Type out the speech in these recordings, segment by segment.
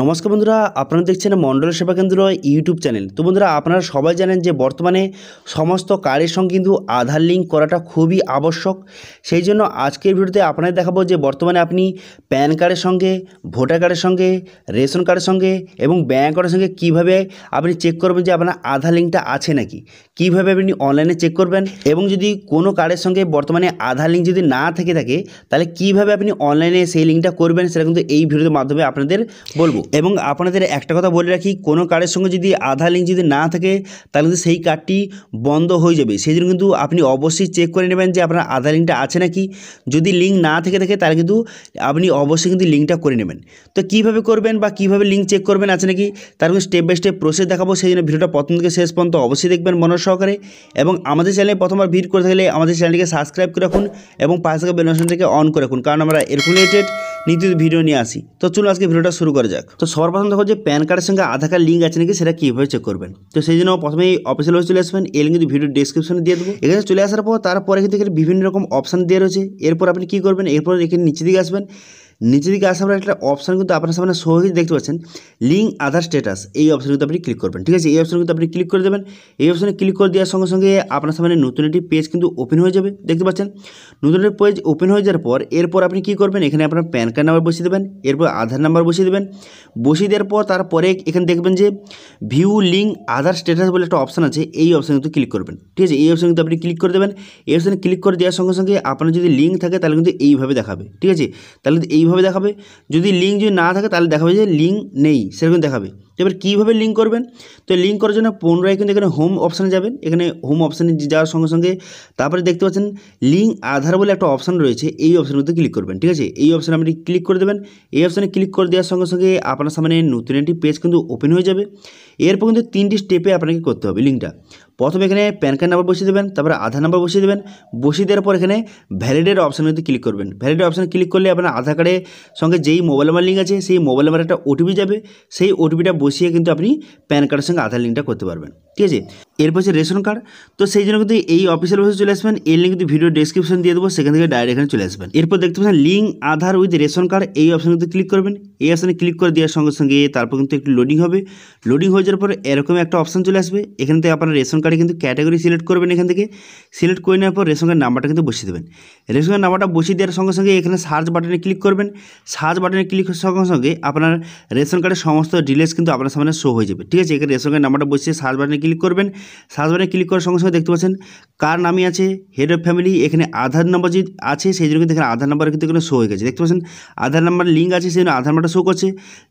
নমস্কার বন্ধুরা আপনারা দেখছেন মণ্ডল সেবা কেন্দ্র ইউটিউব চ্যানেল তো বন্ধুরা আপনারা সবাই জানেন যে বর্তমানে সমস্ত কার্ডের সঙ্গে কিন্তু আধার লিঙ্ক করাটা খুবই আবশ্যক সেই জন্য আজকের ভিডিওতে আপনাদের দেখাবো যে বর্তমানে আপনি প্যান কার্ডের সঙ্গে ভোটার কার্ডের সঙ্গে রেশন কার্ডের সঙ্গে এবং ব্যাঙ্ক কার্ডের সঙ্গে কিভাবে আপনি চেক করবেন যে আপনার আধার লিঙ্কটা আছে নাকি কিভাবে আপনি অনলাইনে চেক করবেন এবং যদি কোনো কার্ডের সঙ্গে বর্তমানে আধার লিঙ্ক যদি না থেকে থাকে তাহলে কিভাবে আপনি অনলাইনে সেই লিঙ্কটা করবেন সেটা কিন্তু এই ভিডিওর মাধ্যমে আপনাদের বলবো এবং আপনাদের একটা কথা বলে রাখি কোনো কার্ডের সঙ্গে যদি আধার লিঙ্ক যদি না থাকে তাহলে কিন্তু সেই কার্ডটি বন্ধ হয়ে যাবে সেই জন্য কিন্তু আপনি অবশ্যই চেক করে নেবেন যে আপনার আধার লিঙ্কটা আছে নাকি যদি লিঙ্ক না থেকে থাকে তাহলে কিন্তু আপনি অবশ্যই কিন্তু লিঙ্কটা করে নেবেন তো কীভাবে করবেন বা কীভাবে লিঙ্ক চেক করবেন আছে নাকি তার কিন্তু স্টেপ বাই স্টেপ প্রসেস দেখাবো সেই জন্য ভিডিওটা প্রথম থেকে শেষ পর্যন্ত অবশ্যই দেখবেন মনোজ সহকারে এবং আমাদের চ্যানেলে প্রথমবার ভিড় করে থাকলে আমাদের চ্যানেলটিকে সাবস্ক্রাইব করে রাখুন এবং পাশে থাকা বেলনশনটাকে অন করে রাখুন কারণ আমরা এরকম রিলেটেড নীতির ভিডিও নিয়ে আসি তো চলুন আজকে ভিডিওটা শুরু করা যাক তো সবার প্রথম দেখো যে প্যান কার্ডের সঙ্গে আধার কার্ড লিঙ্ক আছে নাকি সেটা কীভাবে চেক করবেন তো সেই জন্য প্রথমে এই অফিসিয়াল চলে আসবেন এর লিঙ্ক ভিডিও ডিসক্রিপশনে দিয়ে দেবো এখানে চলে আসার পর তারপরে কিন্তু এখানে বিভিন্ন রকম অপশান দিয়ে রয়েছে এরপর আপনি কী করবেন এরপর এখানে নিচে দিকে আসবেন নিচে দিকে আসার পর একটা অপশান কিন্তু আপনার সামনে সহজেই দেখতে পাচ্ছেন লিঙ্ক আধার স্ট্যাটাস এই অপশান কিন্তু আপনি ক্লিক করবেন ঠিক আছে এই অপশানে কিন্তু আপনি ক্লিক করে দেবেন এই অপশানে ক্লিক করে দেওয়ার সঙ্গে সঙ্গে আপনার সামনে নতুন একটি পেজ কিন্তু ওপেন হয়ে যাবে দেখতে পাচ্ছেন নতুন একটি পেজ ওপেন হয়ে যাওয়ার পর এরপর আপনি কি করবেন এখানে আপনার প্যান কার্ড নাম্বার বসিয়ে দেবেন এরপর আধার নাম্বার বসিয়ে দেবেন বসিয়ে দেওয়ার পর তারপরে এখানে দেখবেন যে ভিউ লিঙ্ক আধার স্ট্যাটাস বলে একটা অপশান আছে এই অপশানে কিন্তু ক্লিক করবেন ঠিক আছে এই অপশানে কিন্তু আপনি ক্লিক করে দেবেন এই অপশানে ক্লিক করে দেওয়ার সঙ্গে সঙ্গে আপনার যদি লিঙ্ক থাকে তাহলে কিন্তু এইভাবে দেখাবে ঠিক আছে তাহলে এইভাবে কীভাবে দেখাবে যদি লিঙ্ক যদি না থাকে তাহলে দেখাবে যে লিঙ্ক নেই সেরকম দেখাবে এবার কীভাবে লিঙ্ক করবেন তো লিঙ্ক করার জন্য পুনরায় কিন্তু এখানে হোম অপশানে যাবেন এখানে হোম অপশানে যাওয়ার সঙ্গে সঙ্গে তারপরে দেখতে পাচ্ছেন লিঙ্ক আধার বলে একটা অপশান রয়েছে এই অপশানের মধ্যে ক্লিক করবেন ঠিক আছে এই অপশানে আপনি ক্লিক করে দেবেন এই অপশানে ক্লিক করে দেওয়ার সঙ্গে সঙ্গে আপনার সামনে নতুন একটি পেজ কিন্তু ওপেন হয়ে যাবে এরপর কিন্তু তিনটি স্টেপে আপনাকে করতে হবে লিঙ্কটা প্রথমে এখানে প্যান কার্ড নাম্বার বসিয়ে দেবেন তারপরে আধার নাম্বার বসিয়ে দেবেন বসিয়ে দেওয়ার পর এখানে ভ্যালিডের অপশান মধ্যে ক্লিক করবেন ভ্যালিডের অপশানে ক্লিক করলে আপনার আধার কার্ডের সঙ্গে যেই মোবাইল নাম্বার লিঙ্ক আছে সেই মোবাইল নাম্বার একটা ওটিপি যাবে সেই ওটিপিটা বসিয়ে কিন্তু আপনি প্যান কার্ডের সঙ্গে আধার লিঙ্কটা করতে পারবেন ঠিক আছে এরপর হচ্ছে রেশন কার্ড তো সেই জন্য কিন্তু এই অফিসিয়াল ওয়েবসাইট চলে আসবেন এই লিঙ্ক কিন্তু ভিডিও ডিসক্রিপশন দিয়ে দেবো সেখান থেকে ডাইরেক্ট এখানে চলে আসবেন এরপর দেখতে পাচ্ছেন link Aadhaar with ration card এই অপশান কিন্তু ক্লিক করবেন এই অপশানে ক্লিক করে দেওয়ার সঙ্গে সঙ্গে তারপর কিন্তু একটু লোডিং হবে লোডিং হয়ে যাওয়ার পর এরকম একটা অপশান চলে আসবে এখান থেকে আপনার রেশন কার্ডে কিন্তু ক্যাটাগরি সিলেক্ট করবেন এখান থেকে সিলেক্ট করে নেওয়ার পর রেশন কার্ড নাম্বারটা কিন্তু বসিয়ে দেবেন রেশন কার্ড নাম্বারটা বসিয়ে দেওয়ার সঙ্গে সঙ্গে এখানে সার্চ বাটনে ক্লিক করবেন সার্চ বাটনে ক্লিক সঙ্গে সঙ্গে আপনার রেশন কার্ডের সমস্ত ডিটেলস কিন্তু আপনার সামনে শো হয়ে যাবে ঠিক আছে এখানে রেশন কার্ড নাম্বারটা বসিয়ে সার্চ বাটনে ক্লিক করবেন সার্চবারে ক্লিক করার সঙ্গে সঙ্গে দেখতে পাচ্ছেন কার নামই আছে হেড অফ ফ্যামিলি এখানে আধার নাম্বার যদি আছে সেই জন্য কিন্তু এখানে আধার নাম্বার কিন্তু এখানে শো হয়ে গেছে দেখতে পাচ্ছেন আধার নাম্বার লিঙ্ক আছে সেই জন্য আধার নাম্বারটা শো করছে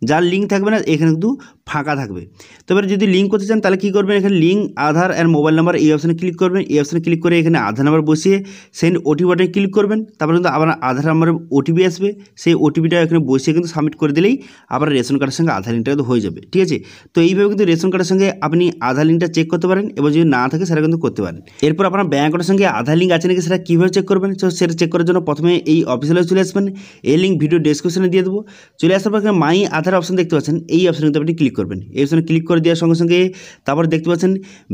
যার লিঙ্ক থাকবে না এখানে কিন্তু ফাঁকা থাকবে তবে যদি লিঙ্ক করতে চান তাহলে কী করবেন এখানে link Aadhaar and mobile number এই অপশানে ক্লিক করবেন এই অপশানে ক্লিক করে এখানে আধার নাম্বার বসিয়ে সেন্ড ওটিপি বাটনে ক্লিক করবেন তারপরে কিন্তু আবার আধার নাম্বারে ওটিপি আসবে সেই ওটিপিটা এখানে বসিয়ে কিন্তু সাবমিট করে দিলেই আবার রেশন কার্ডের সঙ্গে আধার লিঙ্কটা কিন্তু হয়ে যাবে ঠিক আছে তো এইভাবে কিন্তু রেশন কার্ডের সঙ্গে আপনি আধার লিঙ্কটা চেক করতে পারেন পারেন এবং যদি না থাকে সেটা কিন্তু করতে পারেন এরপর আপনার ব্যাঙ্ক অ্যাকাউন্টের সঙ্গে আধার লিঙ্ক আছে নাকি সেটা কীভাবে চেক করবেন তো সেটা চেক করার জন্য প্রথমে এই অফিসিয়ালে চলে আসবেন এই লিঙ্ক ভিডিও ডিসক্রিপশনে দিয়ে দেবো চলে আসার পর মাই আধার অপশন দেখতে পাচ্ছেন এই অপশন কিন্তু আপনি ক্লিক করবেন এই অপশানে ক্লিক করে দেওয়ার সঙ্গে সঙ্গে তারপর দেখতে পাচ্ছেন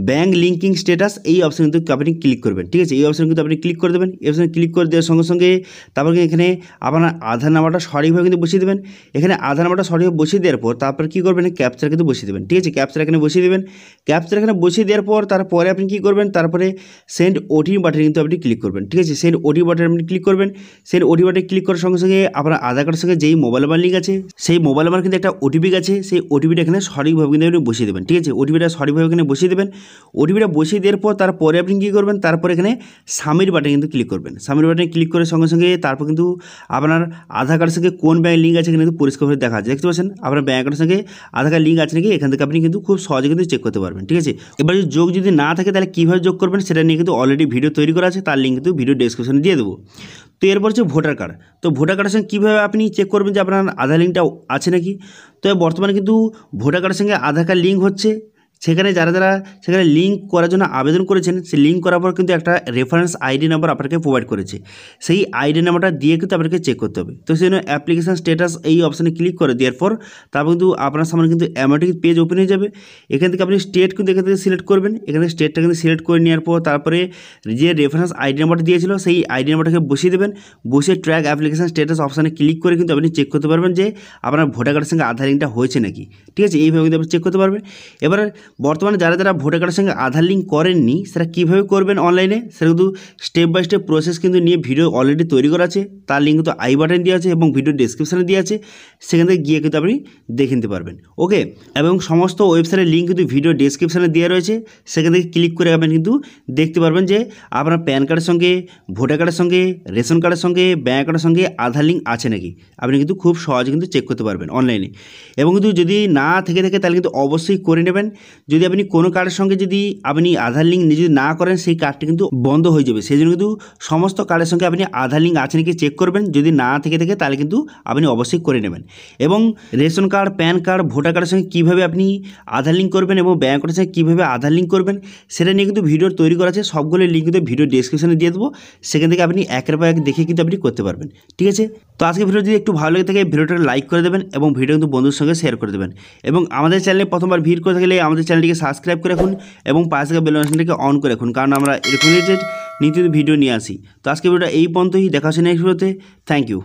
ব্যাঙ্ক লিঙ্কিং স্টেটাস এই অপশন কিন্তু আপনি ক্লিক করবেন ঠিক আছে এই অপশন কিন্তু আপনি ক্লিক করে দেবেন এই অপশানে ক্লিক করে দেওয়ার সঙ্গে সঙ্গে তারপর এখানে আপনার আধার নাম্বারটা সঠিকভাবে কিন্তু বসিয়ে দেবেন এখানে আধার নাম্বারটা সঠিকভাবে বসিয়ে দেওয়ার পর তারপর কী করবেন ক্যাপচার কিন্তু বসিয়ে দেবেন ঠিক আছে ক্যাপচার এখানে বসিয়ে দেবেন ক্যাপচার এখানে বসিয়ে দেওয়ার দেওয়ার পর তারপরে আপনি কী করবেন তারপরে সেন্ড ওটিপি বাটনে কিন্তু আপনি ক্লিক করবেন ঠিক আছে সেন্ড ওটিপি বাটনে আপনি ক্লিক করবেন সেন্ড ওটিপি বাটনে ক্লিক করার সঙ্গে সঙ্গে আপনার আধার কার্ডের সঙ্গে যেই মোবাইল নাম্বার লিঙ্ক আছে সেই মোবাইল নাম্বার কিন্তু একটা ওটিপি আছে সেই ওটিপিটা এখানে সঠিকভাবে কিন্তু আপনি বসিয়ে দেবেন ঠিক আছে ওটিপিটা সঠিকভাবে এখানে বসিয়ে দেবেন ওটিপিটা বসিয়ে দেওয়ার পর তারপরে আপনি কী করবেন তারপরে এখানে সামির বাটনে কিন্তু ক্লিক করবেন সামির বাটনে ক্লিক করার সঙ্গে সঙ্গে তারপর কিন্তু আপনার আধার কার্ডের সঙ্গে কোন ব্যাঙ্ক লিঙ্ক আছে কিন্তু পরিষ্কার করে দেখা যাচ্ছে দেখতে পাচ্ছেন আপনার ব্যাঙ্ক অ্যাকাউন্টের সঙ্গে আধার কার্ড লিঙ্ক আছে নাকি এখান থেকে আপনি কিন্তু খুব সহজে কিন্তু চেক করতে পারবেন ঠিক আছে এবার যোগ যদি না থাকে তাহলে কীভাবে যোগ করবেন সেটা নিয়ে কিন্তু অলরেডি ভিডিও তৈরি করা আছে তার লিঙ্ক কিন্তু ভিডিও ডিসক্রিপশনে দিয়ে দেবো তো এরপর হচ্ছে ভোটার কার্ড তো ভোটার কার্ডের সঙ্গে কীভাবে আপনি চেক করবেন যে আপনার আধার লিঙ্কটা আছে নাকি তো বর্তমানে কিন্তু ভোটার কার্ডের সঙ্গে আধার কার্ড লিঙ্ক হচ্ছে সেখানে যারা যারা সেখানে লিঙ্ক করার জন্য আবেদন করেছেন সেই লিঙ্ক করার পর কিন্তু একটা রেফারেন্স আইডি নাম্বার আপনাকে প্রোভাইড করেছে সেই আইডি নাম্বারটা দিয়ে কিন্তু আপনাকে চেক করতে হবে তো সেই জন্য অ্যাপ্লিকেশান স্ট্যাটাস এই অপশানে ক্লিক করে দেওয়ার পর তারপর কিন্তু আপনার সামনে কিন্তু অ্যামাটিক পেজ ওপেন হয়ে যাবে এখান থেকে আপনি স্টেট কিন্তু এখান থেকে সিলেক্ট করবেন এখান থেকে স্টেটটা কিন্তু সিলেক্ট করে নেওয়ার পর তারপরে যে রেফারেন্স আইডি নাম্বারটা দিয়েছিল সেই আইডি নাম্বারটাকে বসিয়ে দেবেন বসিয়ে ট্র্যাক অ্যাপ্লিকেশান স্ট্যাটাস অপশানে ক্লিক করে কিন্তু আপনি চেক করতে পারবেন যে আপনার ভোটার কার্ডের সঙ্গে আধার লিঙ্কটা হয়েছে নাকি ঠিক আছে এইভাবে কিন্তু আপনি চেক করতে পারবেন এবার বর্তমানে যারা যারা ভোটার কার্ডের সঙ্গে আধার লিঙ্ক করেননি সেটা কীভাবে করবেন অনলাইনে সেটা কিন্তু স্টেপ বাই স্টেপ প্রসেস কিন্তু নিয়ে ভিডিও অলরেডি তৈরি করা আছে তার লিঙ্ক তো আই বাটন দেওয়া আছে এবং ভিডিও ডিসক্রিপশানে দেওয়া আছে সেখান থেকে গিয়ে কিন্তু আপনি দেখে নিতে পারবেন ওকে এবং সমস্ত ওয়েবসাইটের লিঙ্ক কিন্তু ভিডিও ডিসক্রিপশানে দেওয়া রয়েছে সেখান থেকে ক্লিক করে আপনি কিন্তু দেখতে পারবেন যে আপনার প্যান কার্ডের সঙ্গে ভোটার কার্ডের সঙ্গে রেশন কার্ডের সঙ্গে ব্যাঙ্ক কার্ডের সঙ্গে আধার লিঙ্ক আছে নাকি আপনি কিন্তু খুব সহজে কিন্তু চেক করতে পারবেন অনলাইনে এবং কিন্তু যদি না থেকে থাকে তাহলে কিন্তু অবশ্যই করে নেবেন যদি আপনি কোনো কার্ডের সঙ্গে যদি আপনি আধার লিঙ্ক যদি না করেন সেই কার্ডটি কিন্তু বন্ধ হয়ে যাবে সেই জন্য কিন্তু সমস্ত কার্ডের সঙ্গে আপনি আধার লিঙ্ক আছে নাকি চেক করবেন যদি না থেকে থাকে তাহলে কিন্তু আপনি অবশ্যই করে নেবেন এবং ration card PAN card voter কার্ডের সঙ্গে কীভাবে আপনি আধার লিঙ্ক করবেন এবং ব্যাঙ্ক কার্ডের সঙ্গে কীভাবে আধার লিঙ্ক করবেন সেটা নিয়ে কিন্তু ভিডিও তৈরি করা আছে সবগুলো লিঙ্ক কিন্তু ভিডিও ডিসক্রিপশানে দিয়ে দেবো সেখান থেকে আপনি একের পর এক দেখে কিন্তু আপনি করতে পারবেন ঠিক আছে তো আজকে ভিডিও যদি একটু ভালো লেগে থাকে ভিডিওটা লাইক করে দেবেন এবং ভিডিও কিন্তু বন্ধুর সঙ্গে শেয়ার করে দেবেন এবং আমাদের চ্যানেলে প্রথমবার ভিড় করে থাকলে আমাদের চ্যানেল চ্যানেলটিকে সাবস্ক্রাইব করে রাখুন এবং পাশে বেলনটিকে অন করে রাখুন কারণ আমরা এরকম রিলেটেড নিত্য ভিডিও নিয়ে আসি তো আজকে ভিডিওটা এই পর্যন্তই দেখা হচ্ছে নেক্সট ভিডিওতে থ্যাংক ইউ